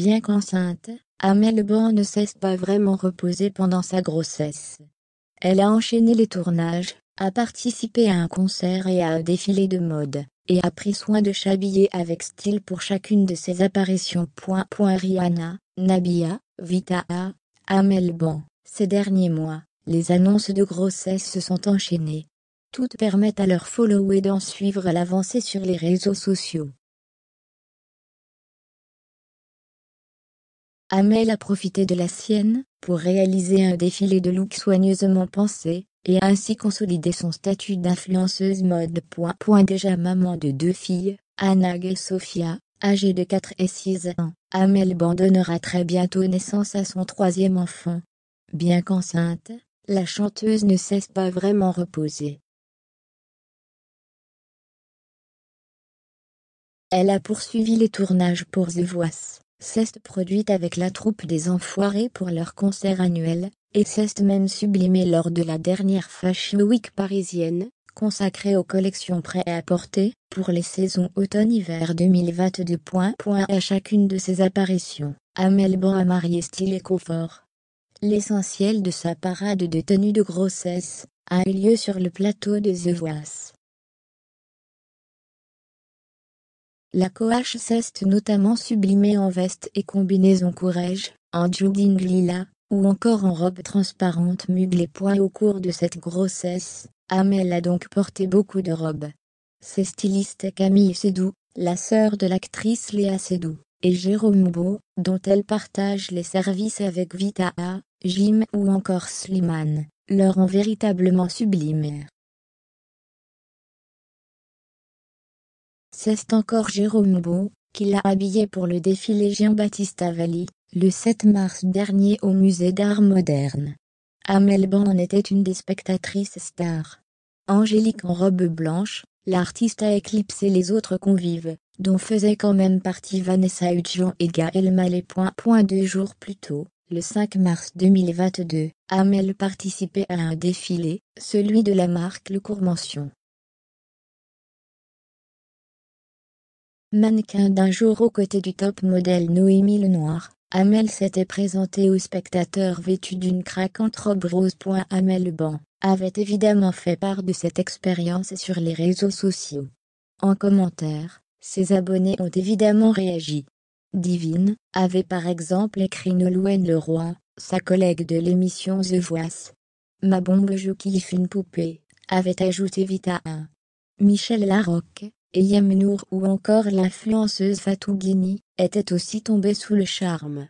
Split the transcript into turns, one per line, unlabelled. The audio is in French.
bien qu'enceinte, Amelban ne cesse pas vraiment reposer pendant sa grossesse. Elle a enchaîné les tournages, a participé à un concert et à un défilé de mode, et a pris soin de s'habiller avec style pour chacune de ses apparitions. Rihanna, Nabia, Vita Amel Ban. Ces derniers mois, les annonces de grossesse se
sont enchaînées. Toutes permettent à leurs followers d'en suivre l'avancée sur les réseaux sociaux. Amel a profité de la sienne pour réaliser un défilé de looks soigneusement pensés et
ainsi consolider son statut d'influenceuse mode. déjà maman de deux filles, Anna et Sophia, âgées de 4 et 6 ans. Amel abandonnera très bientôt
naissance à son troisième enfant. Bien qu'enceinte, la chanteuse ne cesse pas vraiment reposer. Elle a poursuivi les tournages pour The Voice. Ceste produite avec la troupe
des Enfoirés pour leur concert annuel, et Ceste même sublimée lors de la dernière Fashion Week parisienne, consacrée aux collections prêts à porter, pour les saisons automne-hiver 2022. Point, point à chacune de ses apparitions, Amel à a marié
style et confort. L'essentiel de sa parade de tenue de grossesse a eu lieu sur le plateau des Zevoise. La coache s'est notamment sublimée en veste et combinaison courage,
en jogging lila, ou encore en robe transparente mugle et au cours de cette grossesse. Amel a donc porté beaucoup de robes. Ses stylistes Camille Sédou, la sœur de l'actrice Léa Sédou, et Jérôme Beau, dont elle partage les
services avec Vita A, Jim ou encore Slimane, leur ont véritablement sublimé. C'est encore Jérôme Beau, qui l'a habillé pour le défilé Jean-Baptiste Avali, le 7
mars dernier au musée d'art moderne. Amel en était une des spectatrices stars. Angélique en robe blanche, l'artiste a éclipsé les autres convives, dont faisaient quand même partie Vanessa Hudgeon et Gaël Mallet. deux jours plus
tôt, le 5 mars 2022, Amel participait à un défilé, celui de la marque Le Courmention. Mannequin d'un jour aux côtés du top modèle Noémie Lenoir, Amel s'était
présentée aux spectateurs vêtue d'une craquante robe rose. Amel Ban avait évidemment fait part de cette expérience sur les réseaux sociaux. En commentaire, ses abonnés ont évidemment réagi. Divine avait par exemple écrit Nolwenn Leroy, sa collègue de l'émission The Voice. Ma bombe qui kiffe une poupée, avait ajouté Vita 1. Michel Larocque, et Yemnour ou
encore l'influenceuse Fatou Guini, étaient aussi tombée sous le charme.